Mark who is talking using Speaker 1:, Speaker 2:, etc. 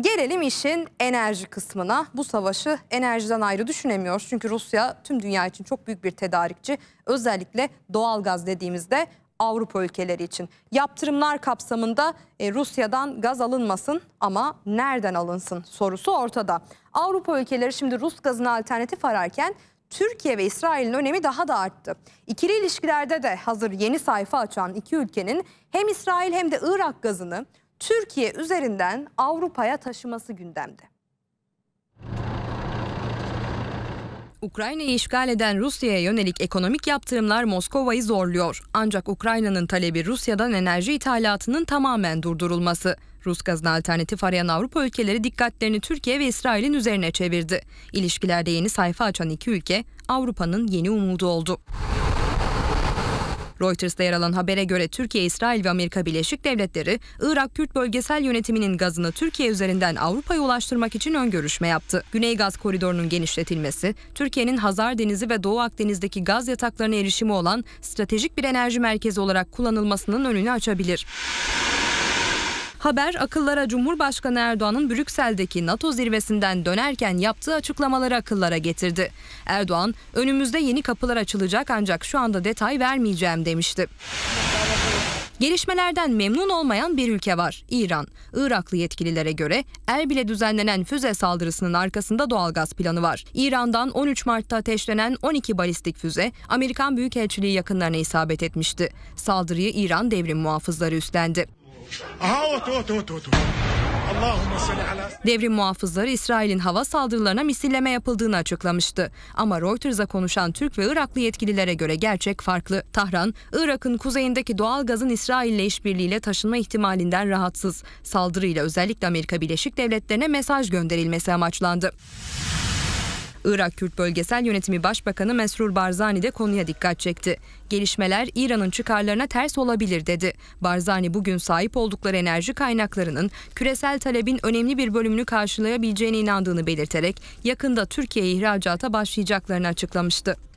Speaker 1: Gelelim işin enerji kısmına. Bu savaşı enerjiden ayrı düşünemiyor. Çünkü Rusya tüm dünya için çok büyük bir tedarikçi. Özellikle doğalgaz dediğimizde Avrupa ülkeleri için. Yaptırımlar kapsamında e, Rusya'dan gaz alınmasın ama nereden alınsın sorusu ortada. Avrupa ülkeleri şimdi Rus gazına alternatif ararken Türkiye ve İsrail'in önemi daha da arttı. İkili ilişkilerde de hazır yeni sayfa açan iki ülkenin hem İsrail hem de Irak gazını Türkiye üzerinden Avrupa'ya taşıması gündemde. Ukrayna'yı işgal eden Rusya'ya yönelik ekonomik yaptırımlar Moskova'yı zorluyor. Ancak Ukrayna'nın talebi Rusya'dan enerji ithalatının tamamen durdurulması. Rus gazına alternatif arayan Avrupa ülkeleri dikkatlerini Türkiye ve İsrail'in üzerine çevirdi. İlişkilerde yeni sayfa açan iki ülke Avrupa'nın yeni umudu oldu. Reuters'ta yer alan habere göre Türkiye, İsrail ve Amerika Birleşik Devletleri, Irak Kürt bölgesel yönetiminin gazını Türkiye üzerinden Avrupa'ya ulaştırmak için ön görüşme yaptı. Güney Gaz Koridoru'nun genişletilmesi, Türkiye'nin Hazar Denizi ve Doğu Akdeniz'deki gaz yataklarına erişimi olan stratejik bir enerji merkezi olarak kullanılmasının önünü açabilir. Haber akıllara Cumhurbaşkanı Erdoğan'ın Brüksel'deki NATO zirvesinden dönerken yaptığı açıklamaları akıllara getirdi. Erdoğan önümüzde yeni kapılar açılacak ancak şu anda detay vermeyeceğim demişti. Gelişmelerden memnun olmayan bir ülke var, İran. Iraklı yetkililere göre Erbil'e düzenlenen füze saldırısının arkasında doğalgaz planı var. İran'dan 13 Mart'ta ateşlenen 12 balistik füze Amerikan Büyükelçiliği yakınlarına isabet etmişti. Saldırıyı İran devrim muhafızları üstlendi. Aha otu otu otu otu. Devrim muhafızları İsrail'in hava saldırılarına misilleme yapıldığını açıklamıştı. Ama Reuters'a konuşan Türk ve Iraklı yetkililere göre gerçek farklı. Tahran, Irak'ın kuzeyindeki doğal gazın İsrail'le işbirliğiyle taşınma ihtimalinden rahatsız. Saldırıyla özellikle Amerika Birleşik Devletleri'ne mesaj gönderilmesi amaçlandı. Irak Kürt Bölgesel Yönetimi Başbakanı Mesrur Barzani de konuya dikkat çekti. Gelişmeler İran'ın çıkarlarına ters olabilir dedi. Barzani bugün sahip oldukları enerji kaynaklarının küresel talebin önemli bir bölümünü karşılayabileceğine inandığını belirterek yakında Türkiye'ye ihracata başlayacaklarını açıklamıştı.